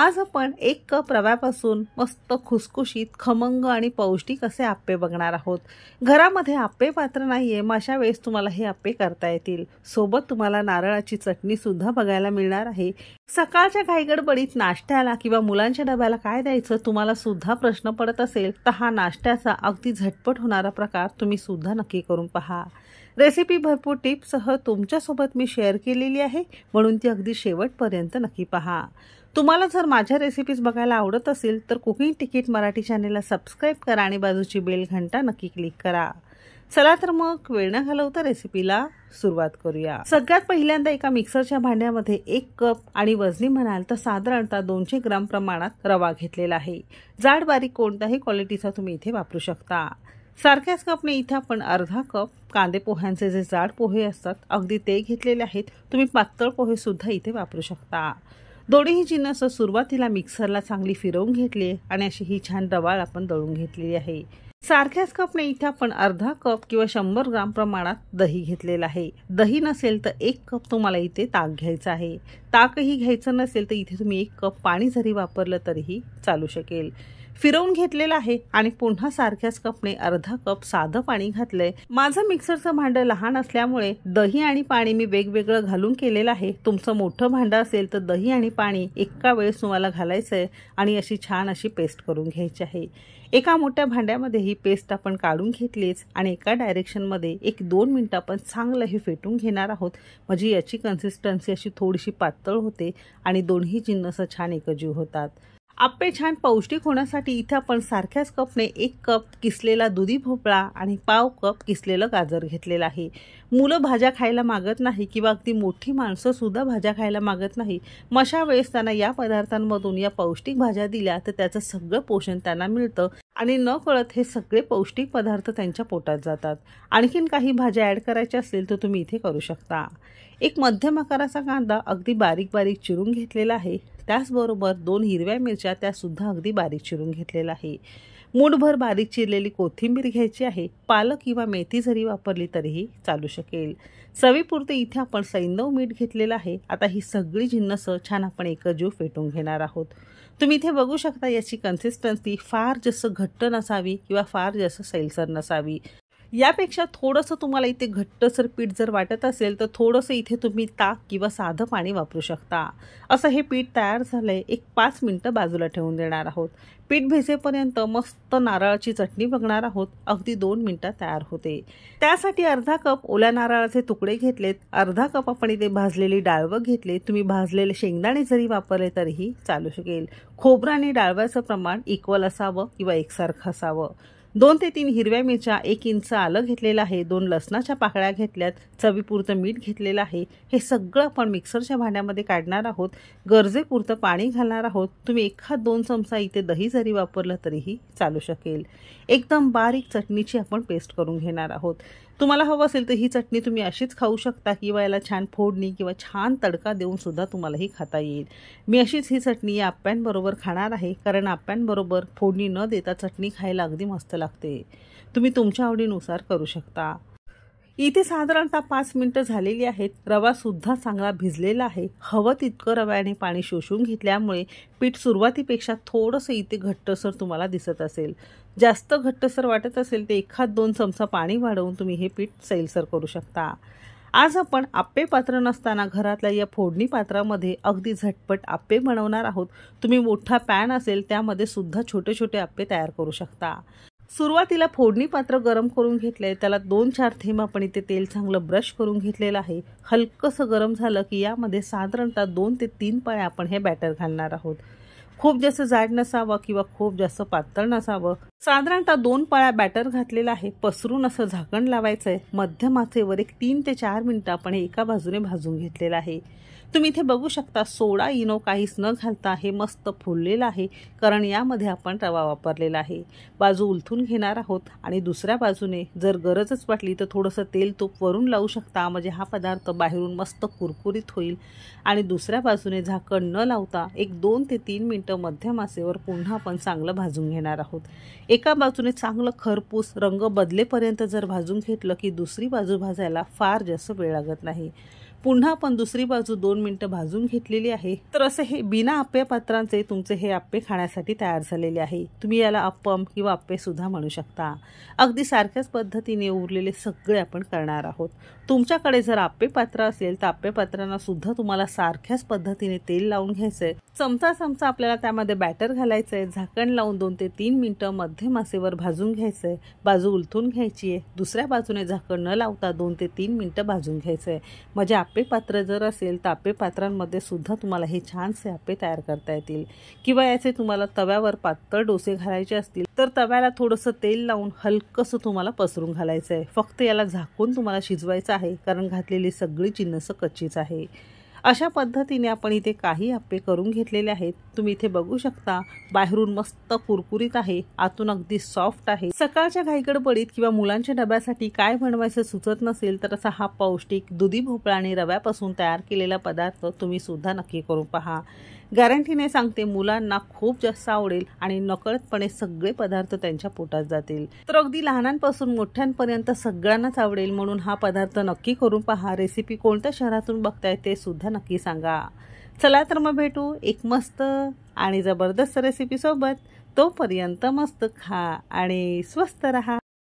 आज आपण एक कप रव्यापासून मस्त खुसखुशीत खमंग आणि पौष्टिक असे आप्पे बघणार आहोत घरामध्ये आप्पे पात्र नाहीये मग अशा वेळेस तुम्हाला हे आप्पे करता येतील सोबत तुम्हाला नारळाची चटणी सुद्धा बघायला मिळणार आहे सकाळच्या घाईगडबडीत नाश्त्याला किंवा मुलांच्या डब्याला काय द्यायचं तुम्हाला सुद्धा प्रश्न पडत असेल तर हा नाश्त्याचा अगदी झटपट होणारा प्रकार तुम्ही सुद्धा नक्की करून पहा रेसिपी भरपूर टिप्ससह तुमच्यासोबत मी शेअर केलेली आहे म्हणून ती अगदी शेवटपर्यंत नक्की पहा तुम्हाला जर माझ्या रेसिपीज बघायला आवडत असेल तर कुकिंग तिकीट मराठी चॅनेलला सबस्क्राईब करा आणि बाजूची बेल घंटा नक्की क्लिक करा चला तर मग वेळ न घालवता रेसिपीला सुरुवात करूया सगळ्यात पहिल्यांदा एका मिक्सरच्या भांड्यामध्ये एक कप आणि वजनी म्हणाल तर साधारणतः दोनशे ग्राम प्रमाणात रवा घेतलेला आहे जाड बारीक कोणत्याही क्वालिटीचा तुम्ही इथे वापरू शकता सारख्याच कपने इथे आपण अर्धा कप कांदे पोह्यांचे जे जाड पोहे असतात अगदी ते घेतलेले आहेत तुम्ही पातळ पोहे सुद्धा इथे वापरू शकता दोन्ही असं सुरुवातीला मिक्सरला चांगली फिरवून घेतली आणि अशी ही छान रवाळ आपण दळून घेतलेली आहे सारख्याच कपने इथे आपण अर्धा कप किंवा शंभर ग्राम प्रमाणात दही घेतलेला आहे दही नसेल तर एक कप तुम्हाला इथे ताक घ्यायचं आहे ताकही घ्यायचं नसेल तर इथे तुम्ही एक कप पाणी जरी वापरलं तरीही चालू शकेल फिरवून घेतलेलं आहे आणि पुन्हा सारख्याच कपने अर्धा कप साधं पाणी घातलंय माझं मिक्सरचं भांडं लहान असल्यामुळे दही आणि पाणी मी वेगवेगळं घालून केलेलं आहे तुमचं मोठं भांडं असेल तर दही आणि पाणी एका वेळेस तुम्हाला घालायचं आहे आणि अशी छान अशी पेस्ट करून घ्यायची आहे एका मोठ्या भांड्यामध्ये ही पेस्ट आपण काढून घेतलीच आणि एका डायरेक्शनमध्ये एक दोन मिनटं आपण चांगलं हे फेटून घेणार आहोत म्हणजे याची कन्सिस्टन्सी अशी थोडीशी पातळ होते आणि दोन्ही जिन्नसं छान एकजीव होतात आपे छान पौष्टिक होण्यासाठी इथे आपण सारख्याच कपने एक कप किसलेला दुधी भोपळा आणि पाव कप किसलेलं गाजर घेतलेलं आहे मुलं भाज्या खायला मागत नाही किंवा अगदी मोठी माणसंसुद्धा भाज्या खायला मागत नाही मशा अशा वेळेस त्यांना या पदार्थांमधून या पौष्टिक भाज्या दिल्या तर त्याचं सगळं पोषण त्यांना मिळतं आणि न कळत हे सगळे पौष्टिक पदार्थ त्यांच्या पोटात जातात आणखीन काही भाज्या ॲड करायच्या असतील तर तुम्ही इथे करू शकता एक मध्यम आकाराचा कांदा अगदी बारीक बारीक चिरून घेतलेला आहे त्याचबरोबर दोन हिरव्या मिरच्या त्यासुद्धा अगदी बारीक चिरून घेतलेल्या आहे मूठभर बारीक चिरलेली कोथिंबीर घ्यायची आहे पालक किंवा मेथी जरी वापरली तरीही चालू शकेल चवीपुरते इथे आपण सैंदव मीठ घेतलेलं आहे आता ही सगळी जिन्नस छान आपण जीव फेटून घेणार आहोत तुम्ही इथे बघू शकता याची कन्सिस्टन्सी फार जसं घट्ट नसावी किंवा फार जसं सैलसर नसावी यापेक्षा थोडंसं तुम्हाला इथे घट्टसर पीठ जर वाटत असेल तर थोडंसं इथे तुम्ही ताक किंवा साधं पाणी वापरू शकता असं हे पीठ तयार झालंय एक पाच मिनटं बाजूला ठेवून देणार आहोत पीठ भिजेपर्यंत मस्त नारळाची चटणी बघणार आहोत अगदी दोन मिनटं तयार होते त्यासाठी अर्धा कप ओल्या नारळाचे तुकडे घेतलेत अर्धा कप आपण इथे भाजलेली डाळवं घेतले तुम्ही भाजलेले शेंगदाणे जरी वापरले तरीही चालू शकेल आणि डाळव्याचं प्रमाण इक्वल असावं किंवा एकसारखं असावं दोन ते तीन हिरव्या मिरच्या एक इंच आलं घेतलेलं आहे दोन लसणाच्या पाकळ्या घेतल्यात चवीपुरतं मीठ घेतलेलं आहे हे सगळं आपण मिक्सरच्या भांड्यामध्ये काढणार आहोत गरजेपुरतं पाणी घालणार आहोत तुम्ही एखाद दोन चमचा इथे दही जरी वापरलं तरीही चालू शकेल एकदम बारीक चटणीची आपण पेस्ट करून घेणार आहोत तुम्हाला हवं असेल तर ही चटणी तुम्ही अशीच खाऊ शकता किंवा याला छान फोडणी किंवा छान तडका देऊन सुद्धा तुम्हाला ही खाता येईल मी अशीच ही चटणी या आप्यांबरोबर खाणार आहे कारण आप्यांबरोबर फोडणी न देता चटणी खायला अगदी मस्त लागते तुम्ही तुमच्या आवडीनुसार करू शकता इथे साधारणतः पाच मिनटं झालेली आहेत रवा सुद्धा चांगला भिजलेला आहे हवं तितकं रव्याने पाणी शोषून घेतल्यामुळे पीठ सुरुवातीपेक्षा थोडंसं इथे घट्टसर तुम्हाला दिसत असेल जास्त घट्टसर वाटत असेल ते एखाद दोन चमचा पाणी वाढवून तुम्ही हे पीठ सैलसर करू शकता आज आपण आप्पे पात्र नसताना घरातल्या या फोडणी पात्रामध्ये अगदी झटपट आप्पे बनवणार आहोत तुम्ही मोठा पॅन असेल त्यामध्ये सुद्धा छोटे छोटे आप्पे तयार करू शकता सुरुवातीला फोडणी पात्र गरम करून घेतलं त्याला दोन चार थेंब आपण इथे तेल चांगलं ब्रश करून घेतलेलं आहे हलकंसं गरम झालं की यामध्ये साधारणतः दोन ते तीन पाळ्या आपण हे बॅटर घालणार आहोत खूप जास्त जाड नसावं किंवा खूप जास्त पातळ नसावं साधारणतः दोन पाळ्या बॅटर घातलेला आहे पसरून असं झाकण लावायचं आहे मध्यमाचेवर एक तीन ते चार मिनटं आपण एका बाजूने भाजून घेतलेलं आहे तुम्ही इथे बघू शकता सोडा इनो काहीच न घालता हे मस्त फुललेलं आहे कारण यामध्ये आपण रवा वापरलेला आहे बाजू उलथून घेणार आहोत आणि दुसऱ्या बाजूने जर गरजच वाटली तर थोडंसं तेल तूप वरून लावू शकता म्हणजे हा पदार्थ बाहेरून मस्त कुरकुरीत होईल आणि दुसऱ्या बाजूने झाकण न लावता एक दोन ते तीन मिनटं मध्यमासेवर पुन्हा आपण चांगलं भाजून घेणार आहोत एका बाजूने चांगलं खरपूस रंग बदलेपर्यंत जर भाजून घेतलं की दुसरी बाजू भाजायला फार जास्त वेळ लागत नाही पुन्हा आपण दुसरी बाजू दोन मिनटं भाजून घेतलेली आहे तर असे हे बिना आप्या पात्रांचे तुमचे हे आप्पे खाण्यासाठी तयार झालेले आहे तुम्ही याला अप्पम किंवा आप्पे सुद्धा म्हणू शकता अगदी सारख्याच पद्धतीने उरलेले सगळे आपण करणार आहोत तुमच्याकडे जर आप्पे पात्र असेल तर आप्पे पात्रांना सुद्धा तुम्हाला सारख्याच पद्धतीने तेल लावून घ्यायचंय चमचा चमचा आपल्याला त्यामध्ये बॅटर घालायचंय झाकण लावून दोन ते तीन मिनटं मध्य मासेवर भाजून घ्यायचंय बाजू उलथून घ्यायची आहे दुसऱ्या बाजूने झाकण न लावता दोन ते तीन मिनटं भाजून घ्यायचंय म्हणजे तापे पात्र जर असेल तापे पात्रांमध्ये सुद्धा तुम्हाला हे छानसे आपे तयार करता येतील किंवा याचे तुम्हाला तव्यावर पातळ डोसे घालायचे असतील तर तव्याला थोडंसं तेल लावून हलकंसं तुम्हाला पसरून घालायचं आहे फक्त याला झाकून तुम्हाला शिजवायचं आहे कारण घातलेली सगळी जिन्नस कच्चीच आहे अशा पद्धतीने आपण इथे काही आप्पे करून घेतलेले आहेत तुम्ही इथे बघू शकता बाहेरून मस्त कुरकुरीत आहे आतून अगदी सॉफ्ट आहे सकाळच्या पडीत किंवा मुलांच्या डब्यासाठी काय बनवायचं सुचत नसेल तर असा हा पौष्टिक दुधी भोपळा आणि रव्यापासून तयार केलेला पदार्थ तुम्ही सुद्धा नक्की करून पहा गॅरंटीने सांगते मुलांना खूप जास्त आवडेल आणि नकळतपणे सगळे पदार्थ त्यांच्या पोटात जातील तर अगदी लहानांपासून मोठ्यांपर्यंत सगळ्यांनाच आवडेल म्हणून हा पदार्थ नक्की करून पहा रेसिपी कोणत्या शहरातून बघताय ते सुद्धा नक्की सांगा चला तर मग भेटू एक मस्त आणि जबरदस्त रेसिपी सोबत तोपर्यंत मस्त खा आणि स्वस्त रहा